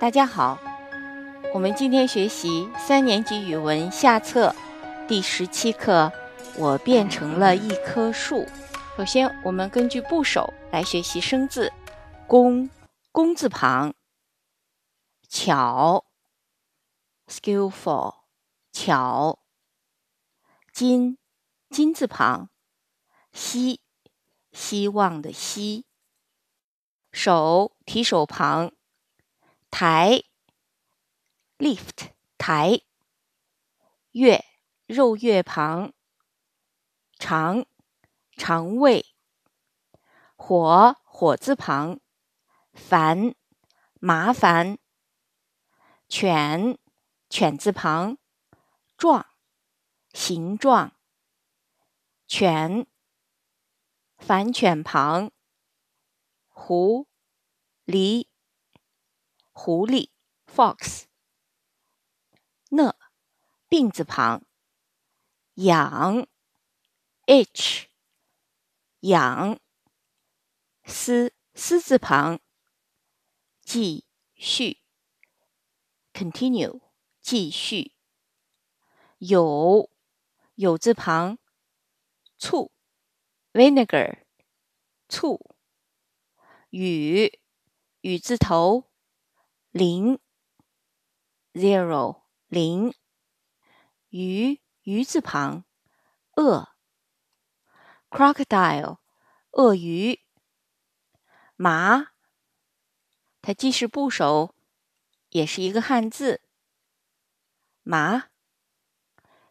大家好，我们今天学习三年级语文下册第十七课《我变成了一棵树》。首先，我们根据部首来学习生字：工（工字旁）、巧 （skillful，巧）、金（金字旁）、希（希望的希）、手（提手旁）。抬，lift，抬；月，肉月旁；肠，肠胃；火，火字旁；烦，麻烦；犬，犬字旁；状，形状；犬，反犬旁；狐，狸。狐狸，fox。n，病字旁。痒，h，痒。丝，丝字旁。继续，continue，继续。有，有字旁。醋，vinegar，醋。雨，雨字头。零，zero，零，鱼，鱼字旁，鳄，crocodile，鳄鱼，马，它既是部首，也是一个汉字，麻。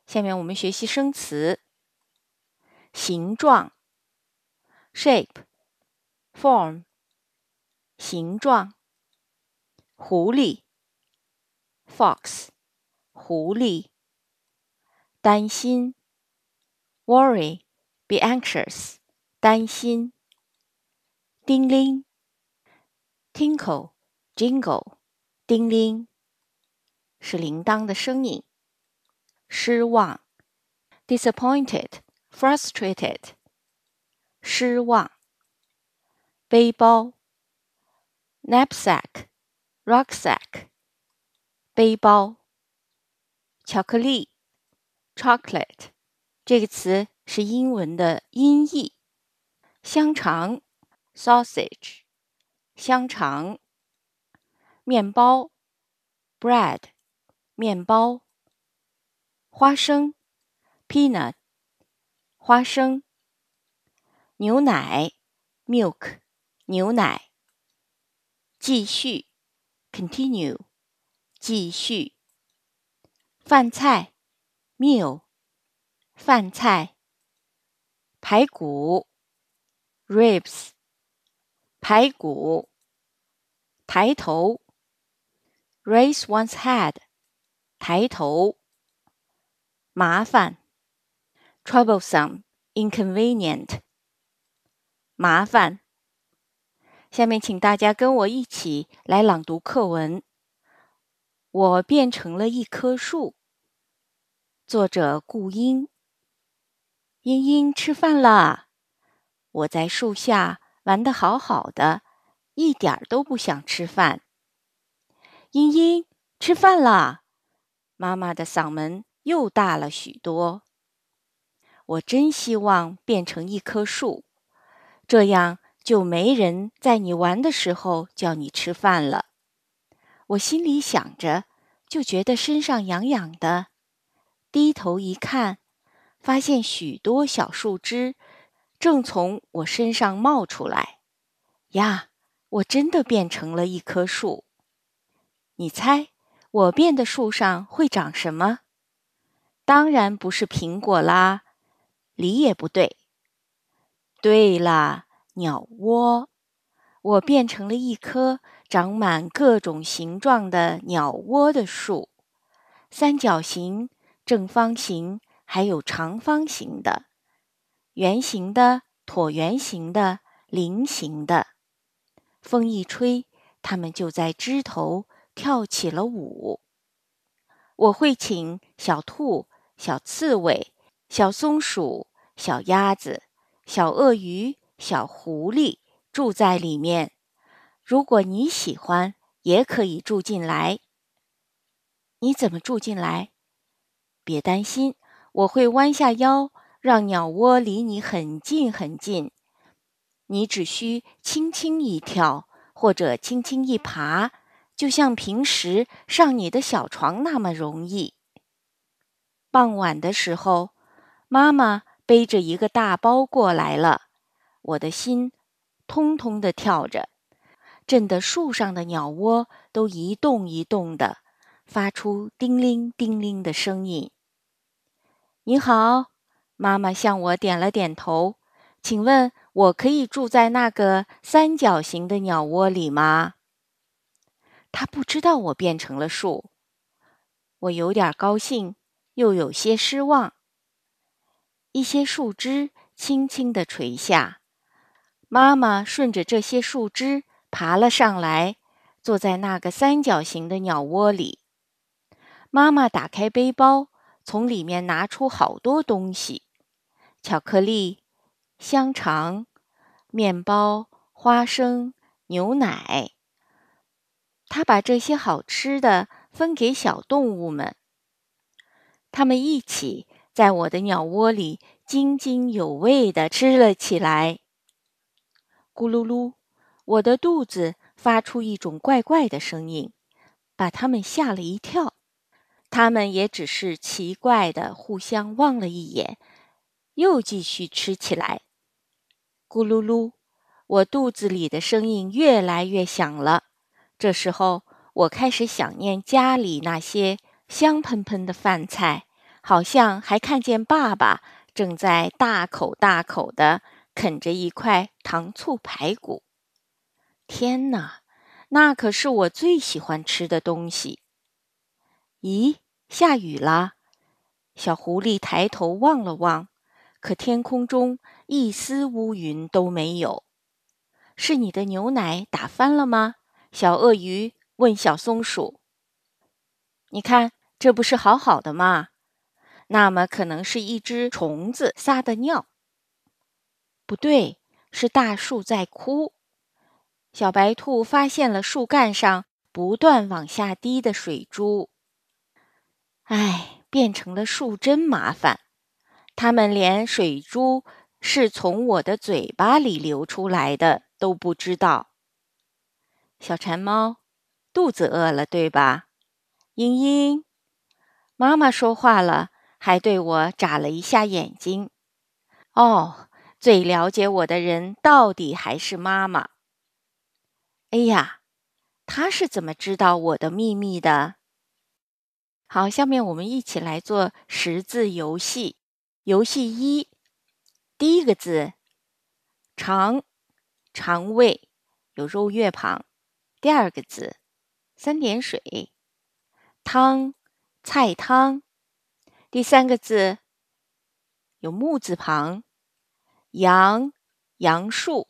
下面我们学习生词，形状，shape，form，形状。狐狸，fox，狐狸。担心，worry。Be anxious，担心。叮铃，tinkle jingle，叮铃是铃铛的声音。失望，disappointed，frustrated，失望。背包，knapsack，rucksack，背包；巧克力，chocolate，这个词是英文的音译；香肠，sausage，香肠；面包，bread，面包；花生，peanut，花生；牛奶，milk，牛奶。继续。continue 继续。饭菜 meal 饭菜。排骨 ribs 排骨。抬头 raise one's head 抬头。麻烦 troublesome inconvenient 麻烦。下面，请大家跟我一起来朗读课文。我变成了一棵树。作者：顾英。英英，吃饭了！我在树下玩的好好的，一点都不想吃饭。英英，吃饭了！妈妈的嗓门又大了许多。我真希望变成一棵树，这样。就没人在你玩的时候叫你吃饭了。我心里想着，就觉得身上痒痒的。低头一看，发现许多小树枝正从我身上冒出来。呀，我真的变成了一棵树！你猜我变的树上会长什么？当然不是苹果啦，梨也不对。对啦！鸟窝，我变成了一棵长满各种形状的鸟窝的树，三角形、正方形，还有长方形的，圆形的、椭圆形的、菱形的。风一吹，它们就在枝头跳起了舞。我会请小兔、小刺猬、小松鼠、小鸭子、小鳄鱼。小狐狸住在里面，如果你喜欢，也可以住进来。你怎么住进来？别担心，我会弯下腰，让鸟窝离你很近很近。你只需轻轻一跳，或者轻轻一爬，就像平时上你的小床那么容易。傍晚的时候，妈妈背着一个大包过来了。我的心，通通的跳着，震得树上的鸟窝都一动一动的，发出叮铃叮铃的声音。你好，妈妈向我点了点头。请问，我可以住在那个三角形的鸟窝里吗？他不知道我变成了树，我有点高兴，又有些失望。一些树枝轻轻的垂下。妈妈顺着这些树枝爬了上来，坐在那个三角形的鸟窝里。妈妈打开背包，从里面拿出好多东西：巧克力、香肠、面包、花生、牛奶。她把这些好吃的分给小动物们，它们一起在我的鸟窝里津津有味的吃了起来。咕噜噜，我的肚子发出一种怪怪的声音，把他们吓了一跳。他们也只是奇怪地互相望了一眼，又继续吃起来。咕噜噜，我肚子里的声音越来越响了。这时候，我开始想念家里那些香喷喷的饭菜，好像还看见爸爸正在大口大口地。啃着一块糖醋排骨，天哪，那可是我最喜欢吃的东西。咦，下雨了？小狐狸抬头望了望，可天空中一丝乌云都没有。是你的牛奶打翻了吗？小鳄鱼问小松鼠。你看，这不是好好的吗？那么，可能是一只虫子撒的尿。不对，是大树在哭。小白兔发现了树干上不断往下滴的水珠。哎，变成了树真麻烦，它们连水珠是从我的嘴巴里流出来的都不知道。小馋猫，肚子饿了对吧？英英，妈妈说话了，还对我眨了一下眼睛。哦。最了解我的人到底还是妈妈。哎呀，他是怎么知道我的秘密的？好，下面我们一起来做识字游戏。游戏一，第一个字，肠，肠胃有肉月旁；第二个字，三点水，汤，菜汤；第三个字，有木字旁。杨杨树，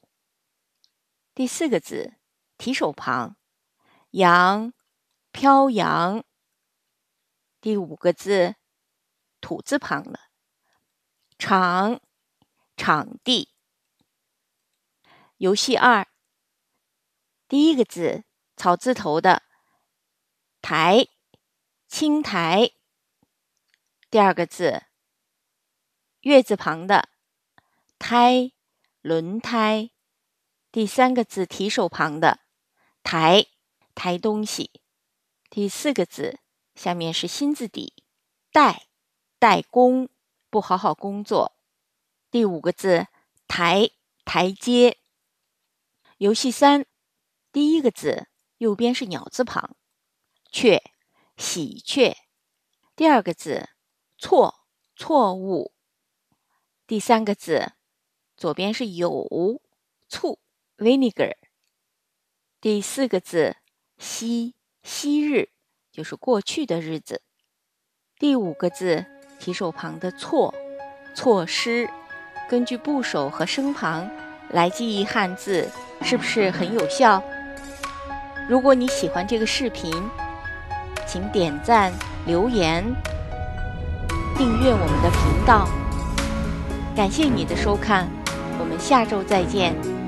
第四个字提手旁。杨飘扬，第五个字土字旁的场场地。游戏二，第一个字草字头的台青台。第二个字月字旁的。胎轮胎，第三个字提手旁的抬抬东西。第四个字下面是心字底，代代工不好好工作。第五个字台台阶。游戏三，第一个字右边是鸟字旁，雀喜鹊。第二个字错错误。第三个字。左边是有醋 （vinegar），第四个字昔昔日，就是过去的日子。第五个字提手旁的错措施，根据部首和声旁来记忆汉字，是不是很有效？如果你喜欢这个视频，请点赞、留言、订阅我们的频道。感谢你的收看。我们下周再见。